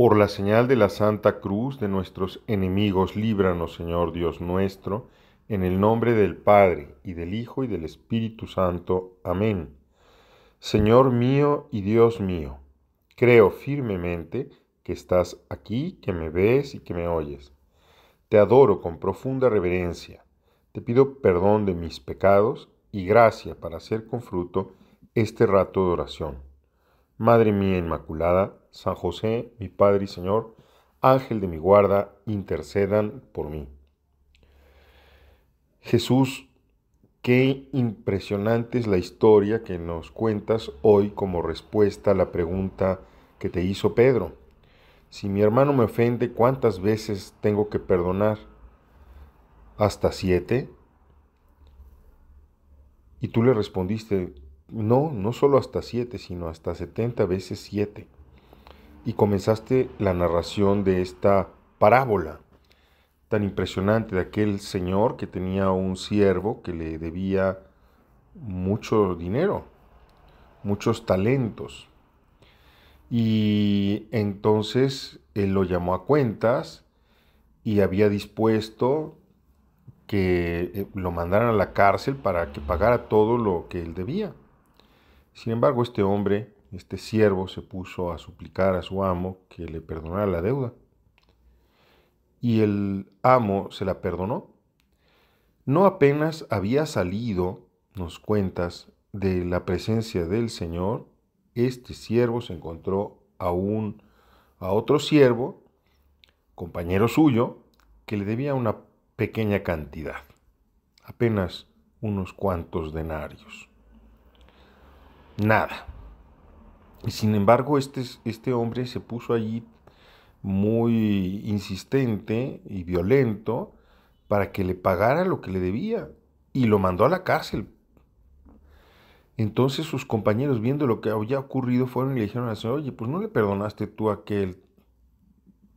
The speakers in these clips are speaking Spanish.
Por la señal de la Santa Cruz de nuestros enemigos, líbranos, Señor Dios nuestro, en el nombre del Padre, y del Hijo, y del Espíritu Santo. Amén. Señor mío y Dios mío, creo firmemente que estás aquí, que me ves y que me oyes. Te adoro con profunda reverencia. Te pido perdón de mis pecados y gracia para hacer con fruto este rato de oración. Madre mía Inmaculada, San José, mi Padre y Señor, Ángel de mi guarda, intercedan por mí. Jesús, qué impresionante es la historia que nos cuentas hoy como respuesta a la pregunta que te hizo Pedro. Si mi hermano me ofende, ¿cuántas veces tengo que perdonar? ¿Hasta siete? Y tú le respondiste, no, no solo hasta siete, sino hasta setenta veces siete y comenzaste la narración de esta parábola tan impresionante de aquel señor que tenía un siervo que le debía mucho dinero, muchos talentos. Y entonces él lo llamó a cuentas y había dispuesto que eh, lo mandaran a la cárcel para que pagara todo lo que él debía. Sin embargo, este hombre este siervo se puso a suplicar a su amo que le perdonara la deuda. Y el amo se la perdonó. No apenas había salido, nos cuentas, de la presencia del Señor, este siervo se encontró a, a otro siervo, compañero suyo, que le debía una pequeña cantidad, apenas unos cuantos denarios. Nada. Sin embargo, este, este hombre se puso allí muy insistente y violento para que le pagara lo que le debía y lo mandó a la cárcel. Entonces sus compañeros, viendo lo que había ocurrido, fueron y le dijeron al señor, oye, pues no le perdonaste tú aquel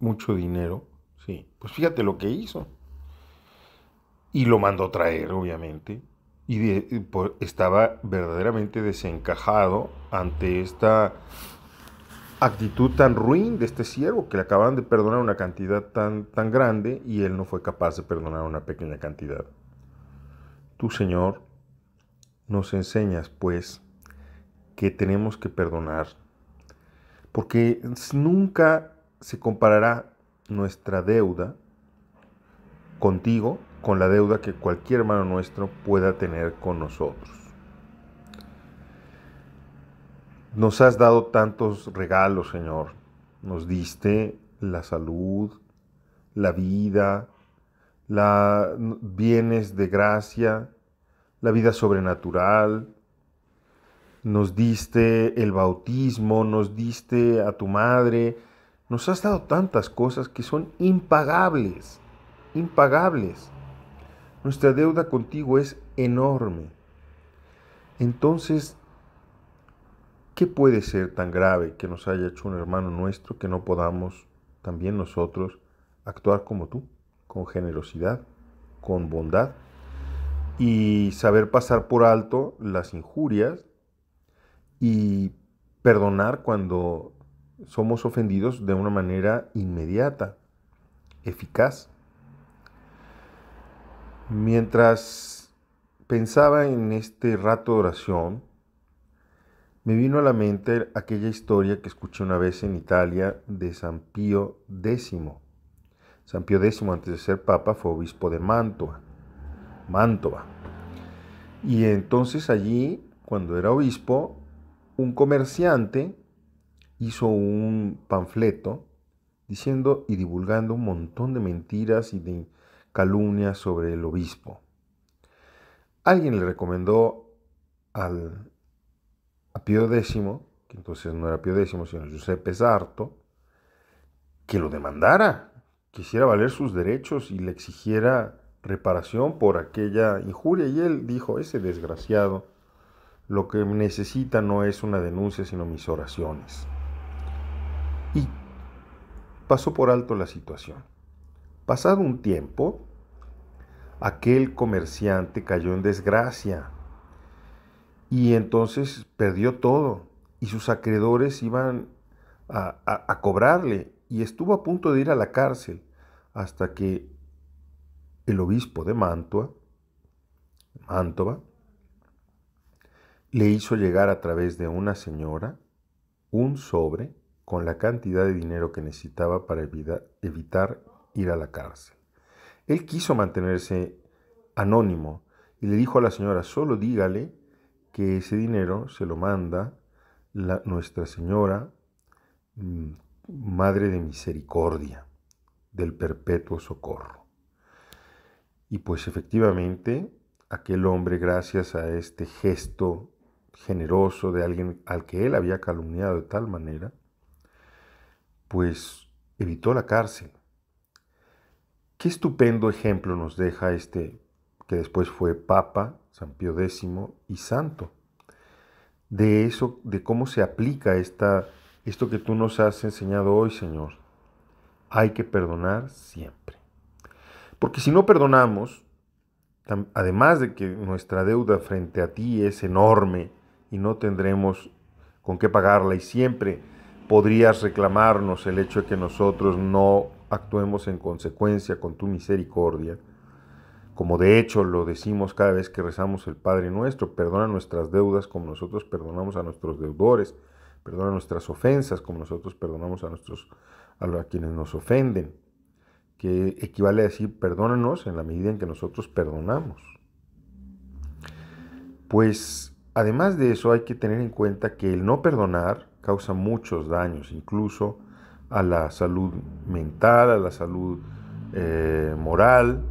mucho dinero. Sí, pues fíjate lo que hizo. Y lo mandó a traer, obviamente y estaba verdaderamente desencajado ante esta actitud tan ruin de este siervo que le acaban de perdonar una cantidad tan, tan grande y él no fue capaz de perdonar una pequeña cantidad. Tú, Señor, nos enseñas, pues, que tenemos que perdonar, porque nunca se comparará nuestra deuda contigo con la deuda que cualquier hermano nuestro pueda tener con nosotros. Nos has dado tantos regalos, Señor. Nos diste la salud, la vida, la bienes de gracia, la vida sobrenatural. Nos diste el bautismo, nos diste a tu madre. Nos has dado tantas cosas que son impagables, impagables. Nuestra deuda contigo es enorme. Entonces, ¿qué puede ser tan grave que nos haya hecho un hermano nuestro que no podamos también nosotros actuar como tú, con generosidad, con bondad y saber pasar por alto las injurias y perdonar cuando somos ofendidos de una manera inmediata, eficaz? Mientras pensaba en este rato de oración, me vino a la mente aquella historia que escuché una vez en Italia de San Pío X. San Pío X, antes de ser papa, fue obispo de Mantua, Mantova. Y entonces allí, cuando era obispo, un comerciante hizo un panfleto diciendo y divulgando un montón de mentiras y de calumnia sobre el obispo. Alguien le recomendó al, a Pío X, que entonces no era Pío X, sino Giuseppe Sarto, que lo demandara, quisiera valer sus derechos y le exigiera reparación por aquella injuria. Y él dijo, ese desgraciado, lo que necesita no es una denuncia, sino mis oraciones. Y pasó por alto la situación. Pasado un tiempo, aquel comerciante cayó en desgracia y entonces perdió todo y sus acreedores iban a, cobrarle y estuvo a punto de ir a la cárcel hasta que el obispo de Mantua, Mantova, le hizo llegar a través de una señora un sobre con la cantidad de dinero que necesitaba para evitar ir a la cárcel. Él quiso mantenerse anónimo y le dijo a la señora, solo dígale que ese dinero se lo manda Nuestra Señora, mm, Madre de Misericordia, del Perpetuo Socorro. Y pues efectivamente, aquel hombre, gracias a este gesto generoso de alguien al que él había calumniado de tal manera, pues evitó la cárcel. Qué estupendo ejemplo nos deja este, que después fue Papa, San Pío X y Santo, de eso, de cómo se aplica esta, esto que tú nos has enseñado hoy, Señor. Hay que perdonar siempre. Porque si no perdonamos, además de que nuestra deuda frente a ti es enorme y no tendremos con qué pagarla y siempre podrías reclamarnos el hecho de que nosotros no actuemos en consecuencia con tu misericordia, como de hecho lo decimos cada vez que rezamos el Padre nuestro, perdona nuestras deudas como nosotros perdonamos a nuestros deudores, perdona nuestras ofensas como nosotros perdonamos a, nuestros, a, los, quienes nos ofenden, que equivale a decir perdónanos en la medida en que nosotros perdonamos. Pues además de eso hay que tener en cuenta que el no perdonar causa muchos daños, incluso a la salud mental, a la salud eh, moral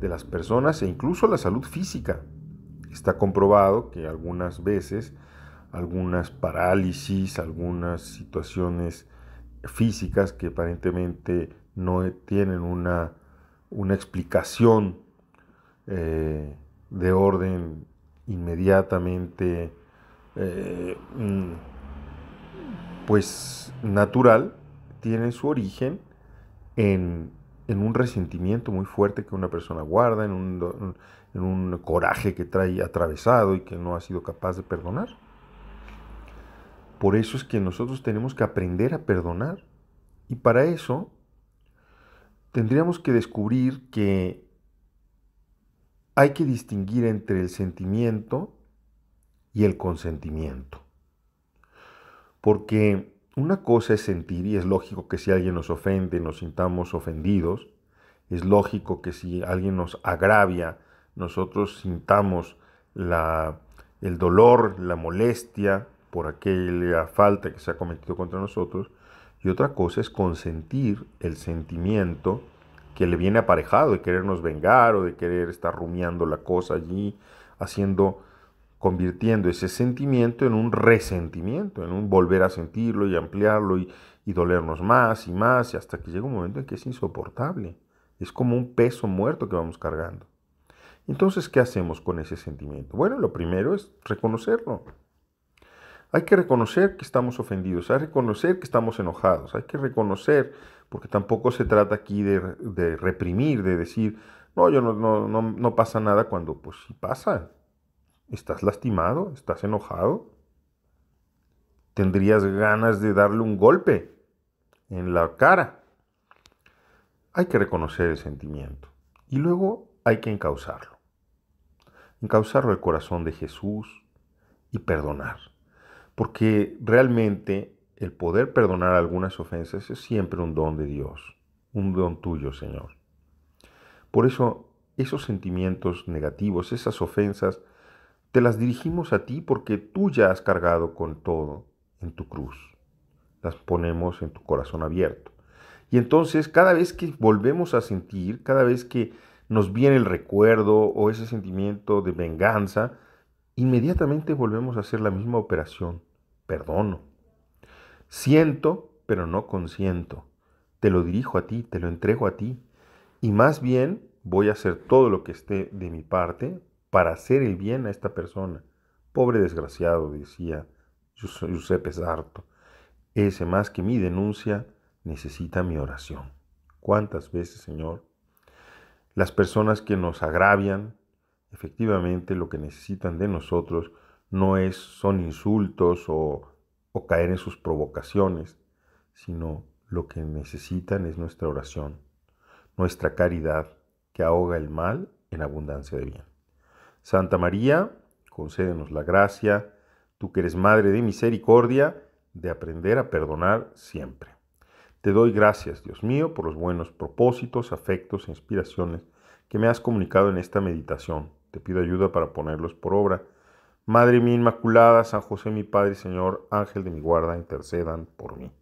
de las personas e incluso a la salud física. Está comprobado que algunas veces algunas parálisis, algunas situaciones físicas que aparentemente no tienen una, explicación eh, de orden inmediatamente eh, mm, pues natural, tiene su origen en, un resentimiento muy fuerte que una persona guarda, en un, en un coraje que trae atravesado y que no ha sido capaz de perdonar. Por eso es que nosotros tenemos que aprender a perdonar. Y para eso tendríamos que descubrir que hay que distinguir entre el sentimiento y el consentimiento. Porque una cosa es sentir y es lógico que si alguien nos ofende nos sintamos ofendidos, es lógico que si alguien nos agravia nosotros sintamos la, el dolor, la molestia por aquella falta que se ha cometido contra nosotros, y otra cosa es consentir el sentimiento que le viene aparejado de querernos vengar o de querer estar rumiando la cosa allí, haciendo convirtiendo ese sentimiento en un resentimiento, en un volver a sentirlo y ampliarlo y, dolernos más y más, y hasta que llega un momento en que es insoportable. Es como un peso muerto que vamos cargando. Entonces, ¿qué hacemos con ese sentimiento? Bueno, lo primero es reconocerlo. Hay que reconocer que estamos ofendidos, hay que reconocer que estamos enojados, hay que reconocer, porque tampoco se trata aquí de, reprimir, de decir, no, yo no, no, no, pasa nada cuando pues sí pasa, ¿Estás lastimado? ¿Estás enojado? Tendrías ganas de darle un golpe en la cara. Hay que reconocer el sentimiento y luego hay que encauzarlo. Encauzarlo al corazón de Jesús y perdonar. Porque realmente el poder perdonar algunas ofensas es siempre un don de Dios, un don tuyo, Señor. Por eso esos sentimientos negativos, esas ofensas, te las dirigimos a ti porque tú ya has cargado con todo en tu cruz. Las ponemos en tu corazón abierto. Y entonces cada vez que volvemos a sentir, cada vez que nos viene el recuerdo o ese sentimiento de venganza, inmediatamente volvemos a hacer la misma operación. Perdono. Siento, pero no consiento. Te lo dirijo a ti, te lo entrego a ti. Y más bien voy a hacer todo lo que esté de mi parte para hacer el bien a esta persona. Pobre desgraciado, decía Giuseppe Sarto. Ese más que mi denuncia necesita mi oración. ¿Cuántas veces, Señor? Las personas que nos agravian, efectivamente lo que necesitan de nosotros no es, son insultos o caer en sus provocaciones, sino lo que necesitan es nuestra oración, nuestra caridad que ahoga el mal en abundancia de bien. Santa María, concédenos la gracia, tú que eres Madre de Misericordia, de aprender a perdonar siempre. Te doy gracias, Dios mío, por los buenos propósitos, afectos e inspiraciones que me has comunicado en esta meditación. Te pido ayuda para ponerlos por obra. Madre mía Inmaculada, San José mi Padre Señor, Ángel de mi guarda, intercedan por mí.